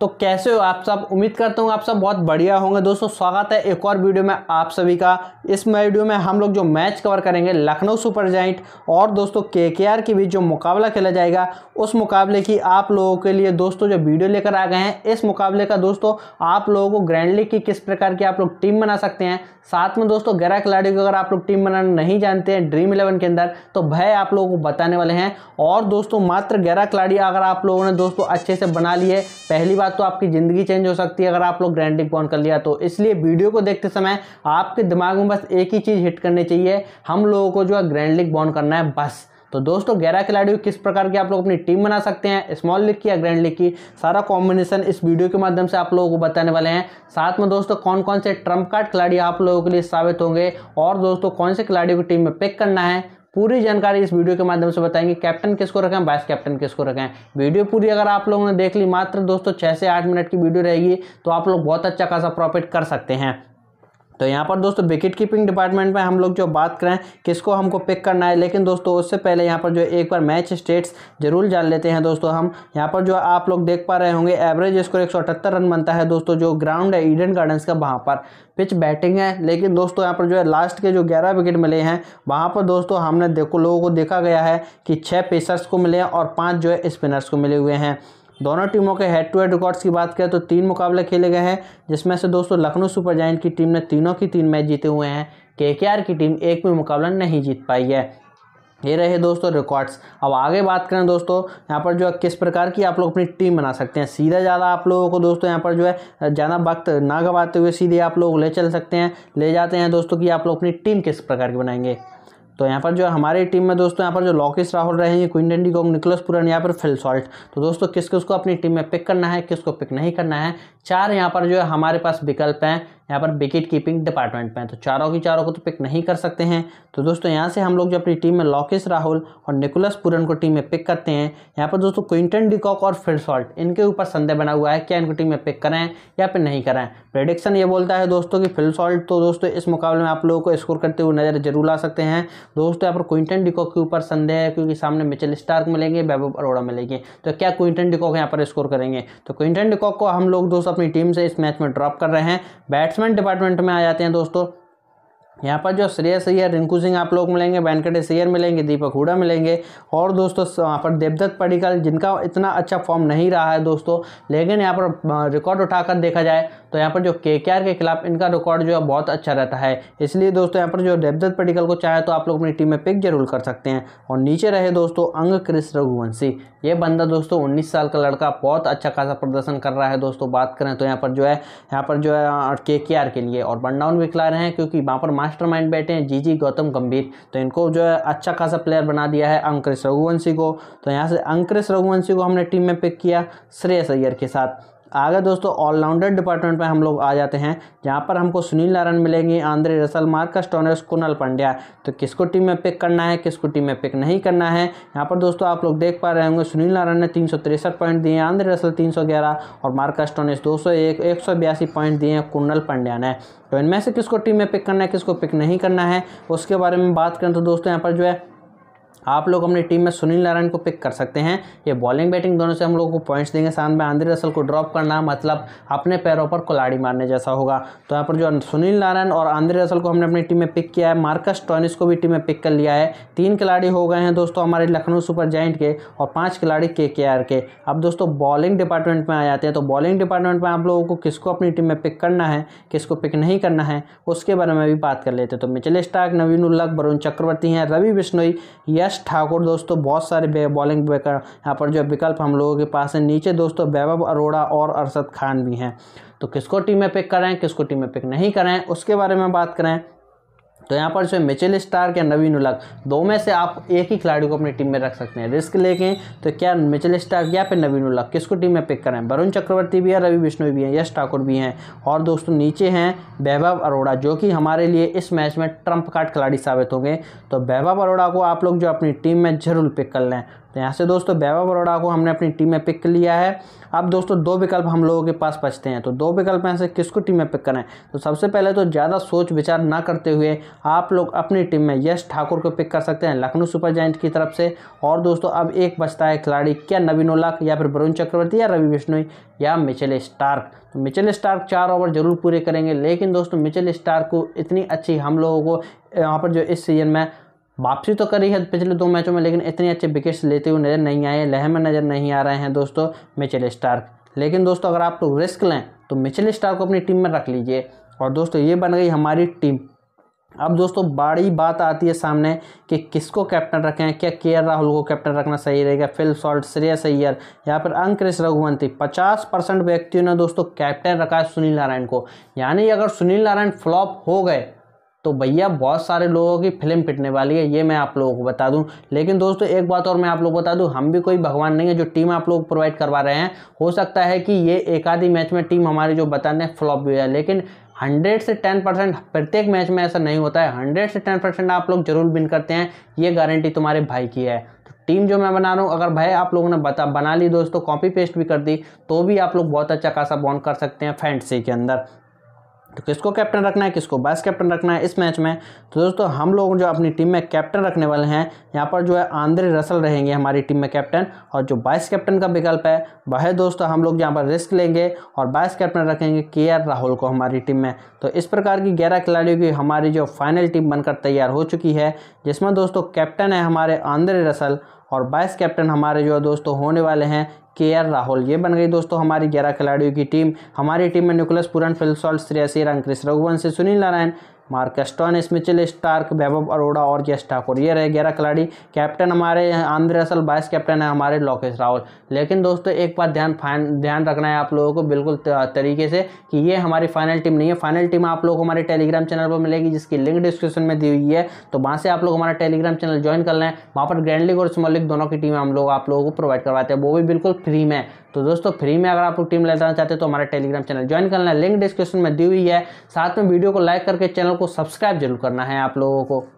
तो कैसे हो आप सब उम्मीद करता हूँ आप सब बहुत बढ़िया होंगे दोस्तों स्वागत है एक और वीडियो में आप सभी का इस वीडियो में हम लोग जो मैच कवर करेंगे लखनऊ सुपर जाइंट और दोस्तों के के आर के बीच जो मुकाबला खेला जाएगा उस मुकाबले की आप लोगों के लिए दोस्तों जो वीडियो लेकर आ गए हैं इस मुकाबले का दोस्तों आप लोगों को ग्रैंड लीग की किस प्रकार की आप लोग टीम बना सकते हैं साथ में दोस्तों ग्यारह खिलाड़ियों को अगर आप लोग टीम बनाना नहीं जानते हैं ड्रीम इलेवन के अंदर तो भय आप लोगों को बताने वाले हैं और दोस्तों मात्र ग्यारह खिलाड़ी अगर आप लोगों ने दोस्तों अच्छे से बना लिए पहली बार बाद तो आपकी ज़िंदगी चेंज हो सकती है अगर आप लोग ग्रैंडिंग पॉन कर लिया तो इसलिए वीडियो को देखते समय आपके दिमाग में बस एक ही चीज़ हिट करनी चाहिए हम लोगों को जो है ग्रैंडिंग बॉन्ड करना है बस तो दोस्तों ग्यारह खिलाड़ियों किस प्रकार की आप लोग अपनी टीम बना सकते हैं स्मॉल लीग की या ग्रैंड लीग की सारा कॉम्बिनेशन इस वीडियो के माध्यम से आप लोगों को बताने वाले हैं साथ में दोस्तों कौन कौन से ट्रम्प कार्ड खिलाड़ी आप लोगों के लिए साबित होंगे और दोस्तों कौन से खिलाड़ियों की टीम में पिक करना है पूरी जानकारी इस वीडियो के माध्यम से बताएंगे कैप्टन किसको रखें वाइस कैप्टन किसको रखें वीडियो पूरी अगर आप लोगों ने देख ली मात्र दोस्तों छः से आठ मिनट की वीडियो रहेगी तो आप लोग बहुत अच्छा खासा प्रॉफिट कर सकते हैं तो यहाँ पर दोस्तों विकेट कीपिंग डिपार्टमेंट में हम लोग जो बात करें किसको हमको पिक करना है लेकिन दोस्तों उससे पहले यहाँ पर जो एक बार मैच स्टेट्स जरूर जान लेते हैं दोस्तों हम यहाँ पर जो आप लोग देख पा रहे होंगे एवरेज स्कोर एक रन बनता है दोस्तों जो ग्राउंड है ईडन गार्डन्स का वहाँ पर पिच बैटिंग है लेकिन दोस्तों यहाँ पर जो है लास्ट के जो ग्यारह विकेट मिले हैं वहाँ पर दोस्तों हमने देखो लोगों को देखा गया है कि छः पेसर्स को मिले हैं और पाँच जो है स्पिनर्स को मिले हुए हैं दोनों टीमों के हेड टू हेड रिकॉर्ड्स की बात करें तो तीन मुकाबले खेले गए हैं जिसमें से दोस्तों लखनऊ सुपर जैन की टीम ने तीनों की तीन मैच जीते हुए हैं के की टीम एक भी मुकाबला नहीं जीत पाई है ये रहे दोस्तों रिकॉर्ड्स अब आगे बात करें दोस्तों यहाँ पर जो है किस प्रकार की आप लोग अपनी टीम बना सकते हैं सीधा ज़्यादा आप लोगों को दोस्तों यहाँ पर जो है ज़्यादा वक्त ना गवाते हुए सीधे आप लोग ले चल सकते हैं ले जाते हैं दोस्तों कि आप लोग अपनी टीम किस प्रकार की बनाएंगे तो यहाँ पर जो हमारी टीम में दोस्तों यहाँ पर जो लॉकिस राहुल रहेंगे क्विंटन डी गोंग निकलस पुरन यहाँ पर फिल सॉल्ट तो दोस्तों किस किस को अपनी टीम में पिक करना है किसको पिक नहीं करना है चार यहाँ पर जो है हमारे पास विकल्प हैं यहाँ पर विकेट कीपिंग डिपार्टमेंट में तो चारों की चारों को तो पिक नहीं कर सकते हैं तो दोस्तों यहाँ से हम लोग जो अपनी टीम में लॉकेश राहुल और निकोलस पूरन को टीम में पिक करते हैं यहाँ पर दोस्तों क्विंटन डिकॉक और फिल्सॉल्ट इनके ऊपर संदेह बना हुआ है क्या इनको टीम में पिक करें या फिर नहीं करें प्रेडिक्शन ये बोलता है दोस्तों की फिलसॉल्ट तो दोस्तों इस मुकाबले में आप लोगों को स्कोर करते हुए नजर जरूर ला सकते हैं दोस्तों यहाँ पर क्विंटन डिकॉक के ऊपर संदेह है क्योंकि सामने मिचल स्टार्क मिलेंगे वैभव अरोड़ा मिलेंगे तो क्या क्विंटन डिकॉक यहाँ पर स्कोर करेंगे तो क्विंटन डिकॉक को हम लोग दोस्तों अपनी टीम से इस मैच में ड्रॉप कर रहे हैं बैट्स इन्वेस्टमेंट डिपार्टमेंट में आ जाते हैं दोस्तों यहाँ पर जो श्रेयस अय्यर रिंकू सिंह आप लोग मिलेंगे वेंकटेश अय्यर मिलेंगे दीपक हुडा मिलेंगे और दोस्तों यहाँ पर देवदत्त पडिकल जिनका इतना अच्छा फॉर्म नहीं रहा है दोस्तों लेकिन यहाँ पर रिकॉर्ड उठाकर देखा जाए तो यहाँ पर जो के के खिलाफ इनका रिकॉर्ड जो है बहुत अच्छा रहता है इसलिए दोस्तों यहाँ पर जो देवदत्त पडिकल को चाहे तो आप लोग अपनी टीम में पिक जरूर कर सकते हैं और नीचे रहे दोस्तों अंग क्रिस रघुवंशी ये बंदा दोस्तों उन्नीस साल का लड़का बहुत अच्छा खासा प्रदर्शन कर रहा है दोस्तों बात करें तो यहाँ पर जो है यहाँ पर जो है के के लिए और बन डाउन भी खिला रहे हैं क्योंकि वहाँ पर मास्टरमाइंड बैठे हैं जीजी गौतम गंभीर तो इनको जो है अच्छा खासा प्लेयर बना दिया है अंकुश रघुवंशी को तो यहाँ से अंकुश रघुवंशी को हमने टीम में पिक किया श्रेयस अय्यर के साथ आगे दोस्तों ऑलराउंडर डिपार्टमेंट में हम लोग आ जाते हैं जहाँ पर हमको सुनील नारायण मिलेंगे Andre Russell Marcus Stoinis Krunal Pandya तो किसको टीम में पिक करना है किसको टीम में पिक नहीं करना है यहाँ पर दोस्तों आप लोग देख पा रहे होंगे सुनील नारायण ने तीन पॉइंट दिए हैं रसल तीन और मार्कस टोनर्स दो सौ पॉइंट दिए हैं कुनल पंड्या ने तो इनमें से किसको टीम में पिक करना है किसको पिक नहीं करना है उसके बारे में बात करें तो दोस्तों यहाँ पर जो है आप लोग अपनी टीम में सुनील नारायण को पिक कर सकते हैं ये बॉलिंग बैटिंग दोनों से हम लोगों को पॉइंट्स देंगे साथ में आंद्रे रसल को ड्रॉप करना मतलब अपने पैरों पर कुलाड़ी मारने जैसा होगा तो यहाँ पर जो सुनील नारायण और आंद्रे रसल को हमने अपनी टीम में पिक किया है मार्कस टॉनिस को भी टीम में पिक कर लिया है तीन खिलाड़ी हो गए हैं दोस्तों हमारे लखनऊ सुपर जैंट के और पाँच खिलाड़ी के के अब दोस्तों बॉलिंग डिपार्टमेंट में आ जाते हैं तो बॉलिंग डिपार्टमेंट में आप लोगों को किसको अपनी टीम में पिक करना है किसको पिक नहीं करना है उसके बारे में भी बात कर लेते हैं तो मिचल स्टार्क नवीन उल्लक वरुण चक्रवर्ती हैं रवि बिश्नोई यश ठाकुर दोस्तों बहुत सारे बॉलिंग बेकर यहाँ पर जो विकल्प हम लोगों के पास है नीचे दोस्तों वैभव अरोड़ा और अरशद खान भी हैं तो किसको टीम में पिक करें किसको टीम में पिक नहीं करें उसके बारे में बात करें तो यहाँ पर जो है मिचेल स्टार्क या नवीन उलक दो में से आप एक ही खिलाड़ी को अपनी टीम में रख सकते हैं रिस्क लेके तो क्या मिचेल स्टार्क या फिर नवीन उलक किसको टीम में पिक करें वरुण चक्रवर्ती भी है रवि बिश्नोई भी हैं यश ठाकुर भी हैं और दोस्तों नीचे हैं वैभव अरोड़ा जो कि हमारे लिए इस मैच में ट्रंप कार्ड खिलाड़ी साबित होंगे तो वैभव अरोड़ा को आप लोग जो अपनी टीम में जरूर पिक कर लें तो यहाँ से दोस्तों बैवा बड़ोड़ा को हमने अपनी टीम में पिक लिया है अब दोस्तों दो विकल्प हम लोगों के पास बचते हैं तो दो विकल्प में से किसको टीम में पिक करें तो सबसे पहले तो ज़्यादा सोच विचार ना करते हुए आप लोग अपनी टीम में यश ठाकुर को पिक कर सकते हैं लखनऊ सुपर जॉइंट की तरफ से और दोस्तों अब एक बचता है खिलाड़ी क्या नवीन उलाक या फिर वरुण चक्रवर्ती या रवि बिश्नोई या मिचेल स्टार्क तो मिचेल स्टार्क चार ओवर जरूर पूरे करेंगे लेकिन दोस्तों मिचेल स्टार्क को इतनी अच्छी हम लोगों को यहाँ पर जो इस सीजन में वापसी तो करी है पिछले दो मैचों में लेकिन इतने अच्छे विकेट्स लेते हुए नज़र नहीं आए लहर में नज़र नहीं आ रहे हैं दोस्तों मिचेल स्टार्क लेकिन दोस्तों अगर आप लोग तो रिस्क लें तो मिचेल स्टार्क को अपनी टीम में रख लीजिए और दोस्तों ये बन गई हमारी टीम अब दोस्तों बड़ी बात आती है सामने कि किसको कैप्टन रखें क्या के राहुल को कैप्टन रखना सही रहेगा फिल सॉल्ट श्रेयस सैयर या फिर अंकृश रघुवंती 50 परसेंट व्यक्तियों ने दोस्तों कैप्टन रखा है सुनील नारायण को यानी अगर सुनील नारायण फ्लॉप हो गए तो भैया बहुत सारे लोगों की फिल्म पिटने वाली है ये मैं आप लोगों को बता दूं लेकिन दोस्तों एक बात और मैं आप लोग बता दूं हम भी कोई भगवान नहीं है जो टीम आप लोग प्रोवाइड करवा रहे हैं हो सकता है कि ये एक आधी मैच में टीम हमारी जो बताने फ्लॉप भी है लेकिन हंड्रेड से टेन परसेंट प्रत्येक मैच में ऐसा नहीं होता है हंड्रेड से टेन परसेंट आप लोग जरूर विन करते हैं ये गारंटी तुम्हारे भाई की है तो टीम जो मैं बना रहा हूँ अगर भाई आप लोगों ने बता बना ली दोस्तों कॉपी पेस्ट भी कर दी तो भी आप लोग बहुत अच्छा खासा बॉन्ड कर सकते हैं फैंटसी के अंदर तो किसको कैप्टन रखना है किसको वाइस कैप्टन रखना है इस मैच में तो दोस्तों हम लोग जो अपनी टीम में कैप्टन रखने वाले हैं यहाँ पर जो है आंद्रे रसल रहेंगे हमारी टीम में कैप्टन और जो वाइस कैप्टन का विकल्प है वह दोस्तों हम लोग यहाँ पर रिस्क लेंगे और वाइस कैप्टन रखेंगे के राहुल को हमारी टीम में तो इस प्रकार की ग्यारह खिलाड़ियों की हमारी जो फाइनल टीम बनकर तैयार हो चुकी है जिसमें दोस्तों कैप्टन है हमारे आंद्रे रसल और वाइस कैप्टन हमारे जो दोस्तों होने वाले हैं के आर राहुल ये बन गई दोस्तों हमारी ग्यारह खिलाड़ियों की टीम हमारी टीम में निकोलस पुरन फिल श्रेयसी रंग कृष्ण रघुवंशी सुनील नारायण मार्केस्टॉन स्मिचल स्टार्क वैभव अरोड़ा और यश ठाकुर ये रहे ग्यारह खिलाड़ी कैप्टन हमारे आंध्र असल वाइस कैप्टन है हमारे लोकेश राहुल लेकिन दोस्तों एक बात ध्यान फाइन ध्यान रखना है आप लोगों को बिल्कुल तरीके से कि ये हमारी फाइनल टीम नहीं है फाइनल टीम आप लोग को हमारे टेलीग्राम चैनल पर मिलेगी जिसकी लिंक डिस्क्रिप्शन में दी हुई है तो वहाँ से आप लोग हमारा टेलीग्राम चैनल ज्वाइन कर लें वहाँ पर ग्रैंड लीग और स्मॉल लीग दोनों की टीम हम लोग आप लोगों को प्रोवाइड करवाते हैं वो भी बिल्कुल फ्री में तो दोस्तों फ्री में अगर आप लोग टीम लेना चाहते हैं तो हमारा टेलीग्राम चैनल ज्वाइन कर लें लिंक डिस्क्रिप्शन में दी हुई है साथ में वीडियो को लाइक करके चैनल को सब्सक्राइब जरूर करना है आप लोगों को